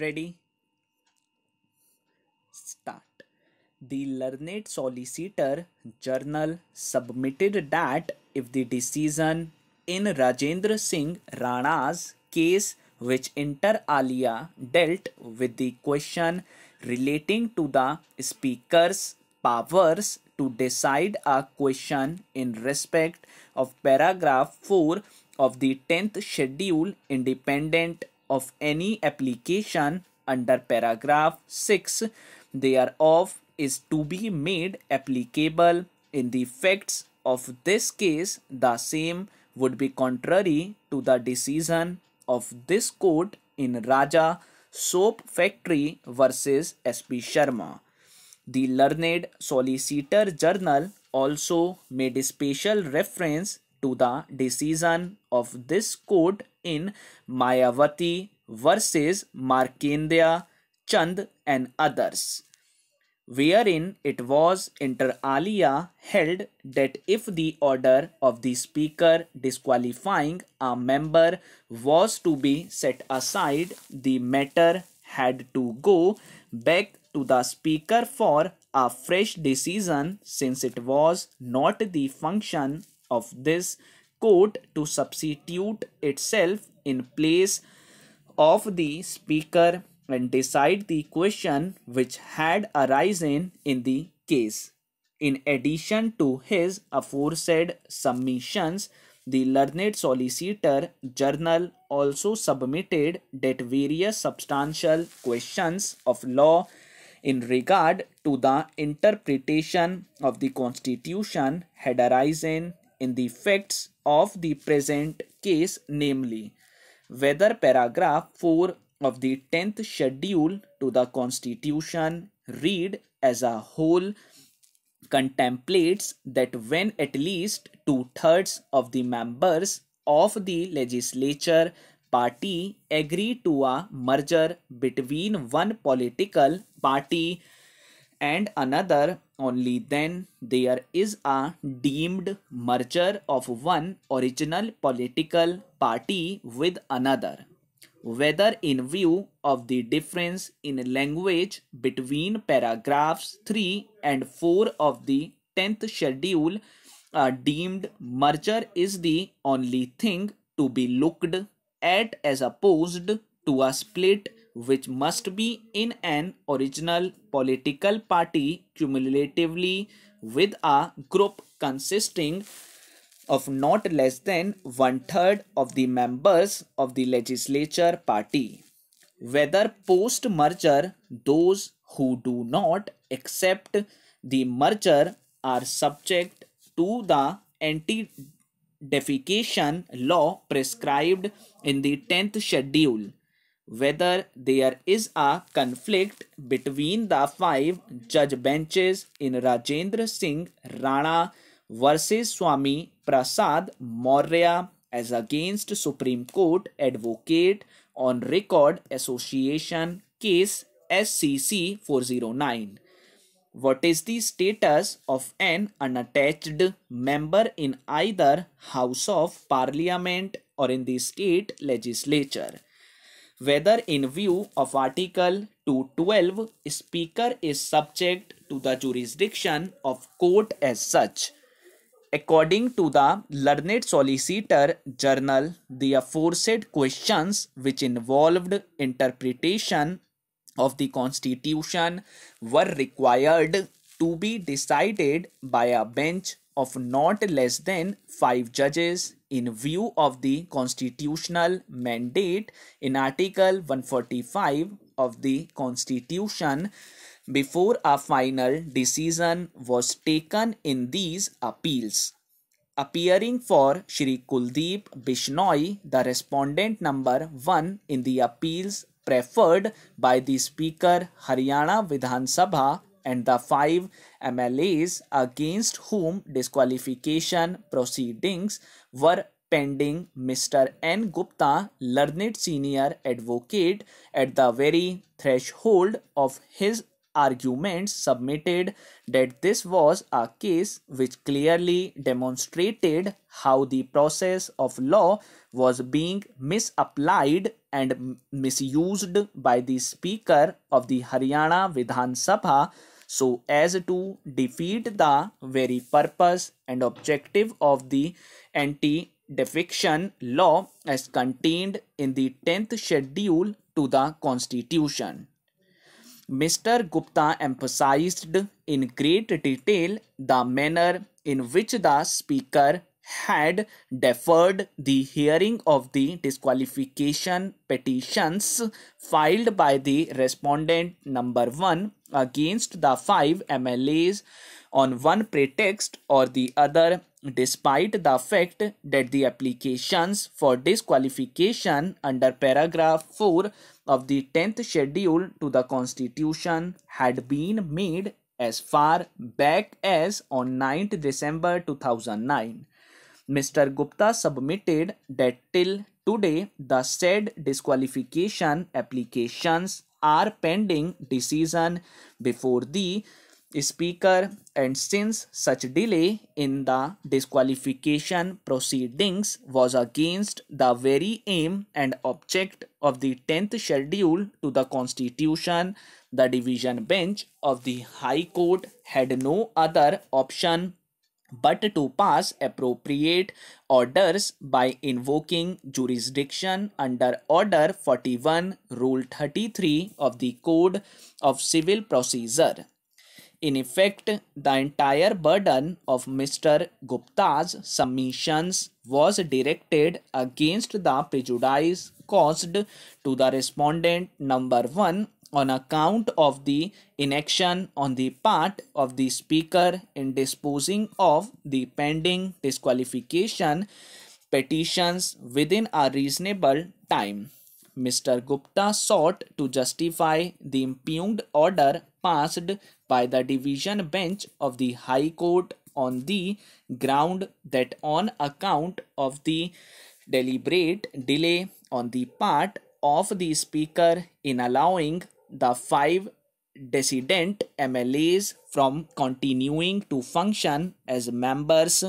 Ready? Start. The learned solicitor journal submitted that if the decision in Rajendra Singh Rana's case, which inter alia dealt with the question relating to the speaker's powers to decide a question in respect of paragraph 4 of the 10th schedule independent of any application under paragraph 6 thereof is to be made applicable in the facts of this case the same would be contrary to the decision of this court in Raja Soap Factory versus S.P. Sharma. The learned solicitor journal also made special reference to the decision of this court in Mayavati versus Markendeya, Chand and others, wherein it was inter alia held that if the order of the speaker disqualifying a member was to be set aside, the matter had to go back to the speaker for a fresh decision since it was not the function of this court to substitute itself in place of the speaker and decide the question which had arisen in the case. In addition to his aforesaid submissions, the learned solicitor journal also submitted that various substantial questions of law in regard to the interpretation of the constitution had arisen in the facts of the present case namely whether paragraph 4 of the 10th schedule to the constitution read as a whole contemplates that when at least two-thirds of the members of the legislature party agree to a merger between one political party and another only then there is a deemed merger of one original political party with another whether in view of the difference in language between paragraphs 3 and 4 of the 10th schedule a deemed merger is the only thing to be looked at as opposed to a split which must be in an original political party cumulatively with a group consisting of not less than one third of the members of the legislature party. Whether post merger, those who do not accept the merger are subject to the anti defecation law prescribed in the 10th schedule whether there is a conflict between the five judge benches in Rajendra Singh Rana versus Swami Prasad Maurya as against Supreme Court advocate on record association case SCC 409 what is the status of an unattached member in either house of parliament or in the state legislature whether in view of Article 212, speaker is subject to the jurisdiction of court as such. According to the learned solicitor journal, the aforesaid questions which involved interpretation of the constitution were required to be decided by a bench of not less than five judges in view of the constitutional mandate in Article 145 of the Constitution before a final decision was taken in these appeals. Appearing for Shri Kuldeep Bishnoi, the respondent number 1 in the appeals preferred by the Speaker Haryana Vidhan Sabha and the five MLAs against whom disqualification proceedings were pending Mr. N. Gupta, learned senior advocate, at the very threshold of his arguments submitted that this was a case which clearly demonstrated how the process of law was being misapplied and misused by the Speaker of the Haryana Vidhan Sabha so as to defeat the very purpose and objective of the anti defection law as contained in the 10th schedule to the constitution mr gupta emphasized in great detail the manner in which the speaker had deferred the hearing of the disqualification petitions filed by the respondent number 1 against the five MLAs on one pretext or the other despite the fact that the applications for disqualification under paragraph 4 of the 10th schedule to the constitution had been made as far back as on 9th December 2009. Mr. Gupta submitted that till today the said disqualification applications are pending decision before the speaker and since such delay in the disqualification proceedings was against the very aim and object of the 10th schedule to the constitution the division bench of the high court had no other option but to pass appropriate orders by invoking jurisdiction under Order 41, Rule 33 of the Code of Civil Procedure. In effect, the entire burden of Mr. Gupta's submissions was directed against the prejudice caused to the respondent number 1 on account of the inaction on the part of the speaker in disposing of the pending disqualification petitions within a reasonable time. Mr. Gupta sought to justify the impugned order passed by the division bench of the High Court on the ground that on account of the deliberate delay on the part of the speaker in allowing the five dissident MLAs from continuing to function as members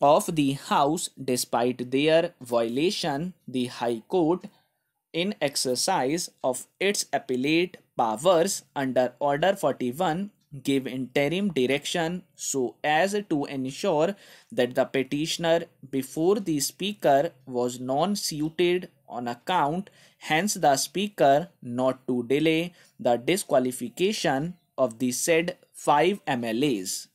of the House despite their violation, the High Court, in exercise of its appellate powers under Order 41 give interim direction so as to ensure that the petitioner before the speaker was non-suited on account hence the speaker not to delay the disqualification of the said 5 MLAs.